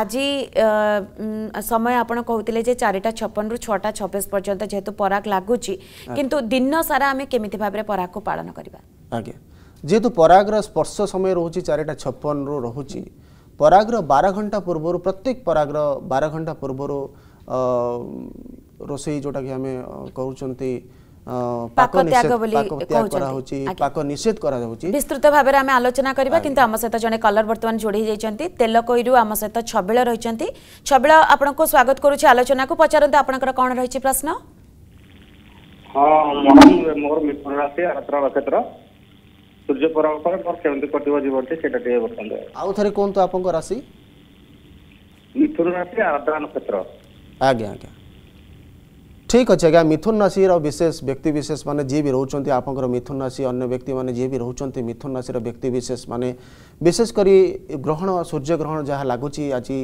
আজি সময় আপনার কুলে যে চারিটা ছপন রু ছটা ছবিশ পর্যন্ত যেহেতু পরাগ লাগুচি কিন্তু দিন সারা আমি কেমিতি ভাবে পরাগু পালন করা আজ্ঞা যেহেতু পরাগর স্পর্শ সময় রয়েছে চারিটা ছপন রু রয়েছে পরাগর বার ঘন্টা পূর্ব প্রত্যেক পরাগর বার ঘন্টা পূর্ব রোষেই যেটা কি আমি করছেন পাক ত্যাগ বলি কহুচি পাক নিষেধ করা যাচ্ছে বিস্তৃত ভাবে আমি আলোচনা করা কিন্তু আমার সহ জন কলর বর্তমান যোড়ি যাই তেলকইরু আমার সহ ছবিল রয়েছেন ছবিল আপনার স্বাগত করুছি আলোচনা কু পচারন্তু আপনার কোণ রয়েছে প্রশ্ন ହଁ ମ୍ୟାଡ଼ାମ୍ ମୋର ମିଥୁନ ରାଶି ଆରାତ୍ରା ନକ୍ଷତ୍ର ସୂର୍ଯ୍ୟ ପରାଗ ପରେ ମୋର କେମିତି କଟିବ ଜୀବନଟି ସେଇଟା ଟିକେ ବତାନ୍ତୁ ଆଉ ଥରେ କୁହନ୍ତୁ ଆପଣଙ୍କ ରାଶି ମିଥୁନ ରାଶି ଆରାତ୍ରା ନକ୍ଷତ୍ର ଆଜ୍ଞା ଆଜ୍ଞା ଠିକ୍ ଅଛି ଆଜ୍ଞା ମିଥୁନ ରାଶିର ବିଶେଷ ବ୍ୟକ୍ତିବିଶେଷମାନେ ଯିଏ ବି ରହୁଛନ୍ତି ଆପଣଙ୍କର ମିଥୁନ ରାଶି ଅନ୍ୟ ବ୍ୟକ୍ତିମାନେ ଯିଏ ବି ରହୁଛନ୍ତି ମିଥୁନ ରାଶିର ବ୍ୟକ୍ତିବିଶେଷମାନେ ବିଶେଷ କରି ଗ୍ରହଣ ସୂର୍ଯ୍ୟଗ୍ରହଣ ଯାହା ଲାଗୁଛି ଆଜି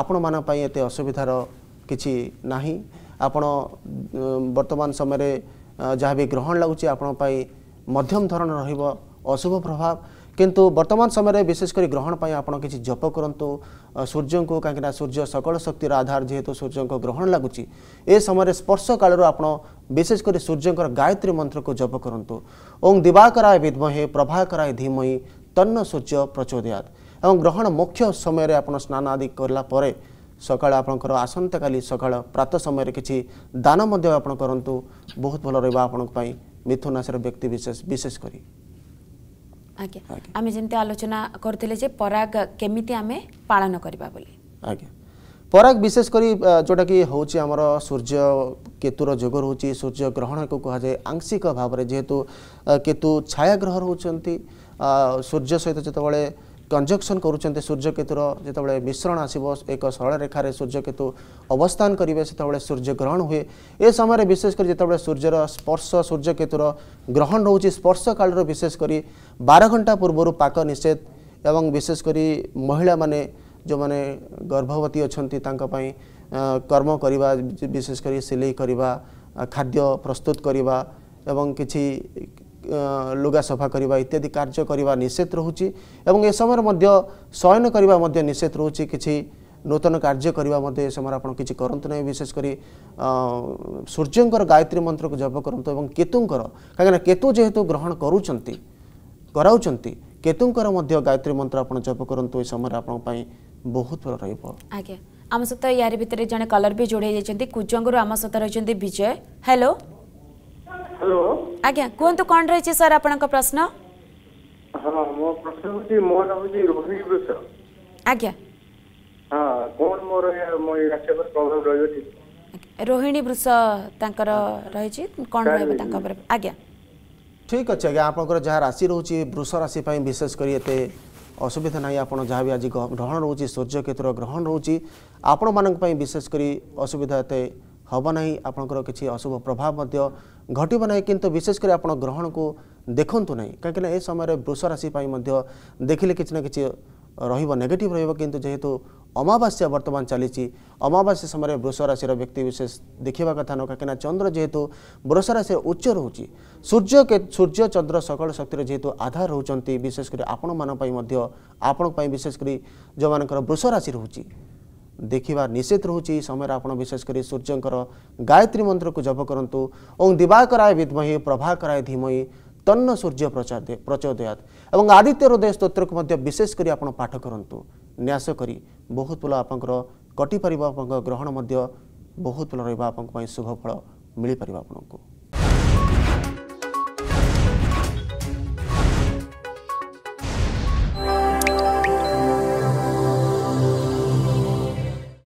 ଆପଣମାନଙ୍କ ପାଇଁ ଏତେ ଅସୁବିଧାର କିଛି ନାହିଁ ଆପଣ ବର୍ତ୍ତମାନ ସମୟରେ ଯାହା ବି ଗ୍ରହଣ ଲାଗୁଛି ଆପଣଙ୍କ ପାଇଁ ମଧ୍ୟମ ଧରଣ ରହିବ ଅଶୁଭ ପ୍ରଭାବ কিন্তু বর্তমান সময়ের বিশেষ করে গ্রহণ পাই আপনার কিছু জপ করতু সূর্যঙ্কু কিনা সূর্য সকল শক্তির আধার যেহেতু সূর্য গ্রহণ লাগুচি এ সময় স্পর্শ কালর আপনার বিশেষ করে সূর্যঙ্কর গায়ত্রী মন্ত্রক জপ করতু ওং দিবাকরায় বিদ্মহে প্রভাকরায় ধীমহি তন্ন সূর্য প্রচোদয়াত এবং গ্রহণ মুখ্য সময়ের আপনার স্নান আদি করলা পরে সকাল আপনার ଆସନ୍ତାକାଲି ସକାଳ ପ୍ରାତଃ ସମୟରେ କିଛି ଦାନ ମଧ୍ୟ ଆପଣ କରନ୍ତୁ ବହୁତ ଭଲ ରହିବ ଆପଣଙ୍କ ପାଇଁ ମିଥୁନ ରାଶିର বিশেষ ବିଶେଷ ବିଶେଷ ଆଜ୍ଞା ଆମେ ଯେମିତି ଆଲୋଚନା କରୁଥିଲେ ଯେ ପରାଗ କେମିତି ଆମେ ପାଳନ କରିବା ବୋଲି ଆଜ୍ଞା ପରାଗ ବିଶେଷ କରି ଯେଉଁଟାକି ହେଉଛି ଆମର ସୂର୍ଯ୍ୟ କେତୁର ଯୋଗ ରହୁଛି ସୂର୍ଯ୍ୟ ଗ୍ରହଣକୁ କୁହାଯାଏ ଆଂଶିକ ଭାବରେ ଯେହେତୁ କେତୁ ଛାୟା ଗ୍ରହ ରହୁଛନ୍ତି ସୂର୍ଯ୍ୟ ସହିତ ଯେତେବେଳେ କଞ୍ଜକ୍ସନ୍ କରୁଛନ୍ତି ସୂର୍ଯ୍ୟକେତୁର ଯେତେବେଳେ ମିଶ୍ରଣ ଆସିବ ଏକ ସରଳରେଖାରେ ସୂର୍ଯ୍ୟକେତୁ ଅବସ୍ଥାନ କରିବେ ସେତେବେଳେ ସୂର୍ଯ୍ୟଗ୍ରହଣ ହୁଏ ଏ ସମୟରେ ବିଶେଷ କରି ଯେତେବେଳେ ସୂର୍ଯ୍ୟର ସ୍ପର୍ଶ ସୂର୍ଯ୍ୟକେତୁର ଗ୍ରହଣ ରହୁଛି ସ୍ପର୍ଶ କାଳରୁ ବିଶେଷ କରି ବାର ଘଣ୍ଟା ପୂର୍ବରୁ ପାକ ନିଷେଧ ଏବଂ ବିଶେଷ କରି ମହିଳାମାନେ ଯେଉଁମାନେ ଗର୍ଭବତୀ ଅଛନ୍ତି ତାଙ୍କ ପାଇଁ କର୍ମ କରିବା ବିଶେଷ କରି ସିଲେଇ କରିବା ଖାଦ୍ୟ ପ୍ରସ୍ତୁତ କରିବା ଏବଂ କିଛି ଲୁଗା ସଫା କରିବା ଇତ୍ୟାଦି କାର୍ଯ୍ୟ କରିବା ନିଷେଧ ରହୁଛି ଏବଂ ଏ ସମୟରେ ମଧ୍ୟ ଶୟନ କରିବା ମଧ୍ୟ ନିଷେଧ ରହୁଛି କିଛି ନୂତନ କାର୍ଯ୍ୟ କରିବା ମଧ୍ୟ ଏ ସମୟରେ ଆପଣ କିଛି କରନ୍ତୁ ନାହିଁ ବିଶେଷ କରି ସୂର୍ଯ୍ୟଙ୍କର ଗାୟତ୍ରୀ ମନ୍ତ୍ରକୁ ଜପ କରନ୍ତୁ ଏବଂ କେତୁଙ୍କର କାହିଁକିନା କେତୁ ଯେହେତୁ ଗ୍ରହଣ କରୁଛନ୍ତି କରାଉଛନ୍ତି କେତୁଙ୍କର ମଧ୍ୟ ଗାୟତ୍ରୀ ମନ୍ତ୍ର ଆପଣ ଜପ କରନ୍ତୁ ଏ ସମୟରେ ଆପଣଙ୍କ ପାଇଁ ବହୁତ ଭଲ ରହିବ ଆଜ୍ଞା ଆମ ସହିତ ୟାରି ଭିତରେ ଜଣେ କଲର ବି ଯୋଡ଼ି ହେଇଯାଇଛନ୍ତି କୁଜଙ୍ଗରୁ ଆମ ସହିତ ରହିଛନ୍ତି ବିଜୟ ହ୍ୟାଲୋ ହ୍ୟାଲୋ ଆଜ୍ଞା କୁହନ୍ତୁ କ'ଣ ରହିଛି ସାର୍ ଆପଣଙ୍କ ପ୍ରଶ୍ନ ହଁ ମୋ ପ୍ରଶ୍ନ ହେଉଛି ମୋର ହେଉଛି ରୋହିଣୀ ବୃଷ ଆଜ୍ଞା ହଁ କ'ଣ ମୋର ମୋ ରାଶି ଉପରେ ପ୍ରୋବ୍ଲେମ୍ ରହିବ ରୋହିଣୀ ବୃଷ ତାଙ୍କର ରହିଛି କ'ଣ ରହିବ ତାଙ୍କ ଉପରେ ଆଜ୍ଞା ଠିକ୍ ଅଛି ଆଜ୍ଞା ଆପଣଙ୍କର ଯାହା ରାଶି ରହୁଛି ବୃଷ ରାଶି ପାଇଁ ବିଶେଷ କରି ଏତେ ଅସୁବିଧା ନାହିଁ ଆପଣ ଯାହା ବି ଆଜି ଗ୍ରହଣ ରହୁଛି ସୂର୍ଯ୍ୟକ୍ଷେତ୍ର ଗ୍ରହଣ ରହୁଛି ଆପଣମାନଙ୍କ ପାଇଁ ବିଶେଷ କରି ଅସୁବିଧା ଏତେ হব না আপনার কিছু অশুভ প্রভাব ঘটব না কিন্তু বিশেষ করে আপনার গ্রহণকে দেখুন না কিনা এ সময় বৃষ রাশি দেখলে কিছু না কিছু রহব নেগেটিভ রহব কিন্তু যেহেতু অমাবাস্যা বর্তমান চালিছি অমাবাস্যা সময় বৃষ রাশির ব্যক্তিবিশেষ দেখা কথা নয় কিনা চন্দ্র যেহেতু বৃষ রাশির উচ্চ রয়েছে সূর্য সূর্য চন্দ্র সকল শক্তির যেহেতু আধার রয়েছেন বিশেষ করে আপনার আপনার বিশেষ করে যে বৃষ রাশি রয়েছে ଦେଖିବା ନିଶ୍ଚିତ ରହୁଛି ଏହି ସମୟରେ ଆପଣ ବିଶେଷ କରି ସୂର୍ଯ୍ୟଙ୍କର ଗାୟତ୍ରୀ ମନ୍ତ୍ରକୁ ଜପ କରନ୍ତୁ ଓଂ ଦିବାକରାୟ ବିଦ୍ମହି ପ୍ରଭାକରାୟ ଧୀମହି ତନ୍ନ ସୂର୍ଯ୍ୟ ପ୍ରଚାର ପ୍ରଚୋଦୟାତ ଏବଂ ଆଦିତ୍ୟ ହୃଦୟ ସ୍ତୋତ୍ରକୁ ମଧ୍ୟ ବିଶେଷ କରି ଆପଣ ପାଠ କରନ୍ତୁ ନ୍ୟାସ କରି ବହୁତ ଫୁଲ ଆପଣଙ୍କର କଟିପାରିବ ଆପଣଙ୍କ ଗ୍ରହଣ ମଧ୍ୟ ବହୁତ ଫୁଲ ରହିବ ଆପଣଙ୍କ ପାଇଁ ଶୁଭଫଳ ମିଳିପାରିବ ଆପଣଙ୍କୁ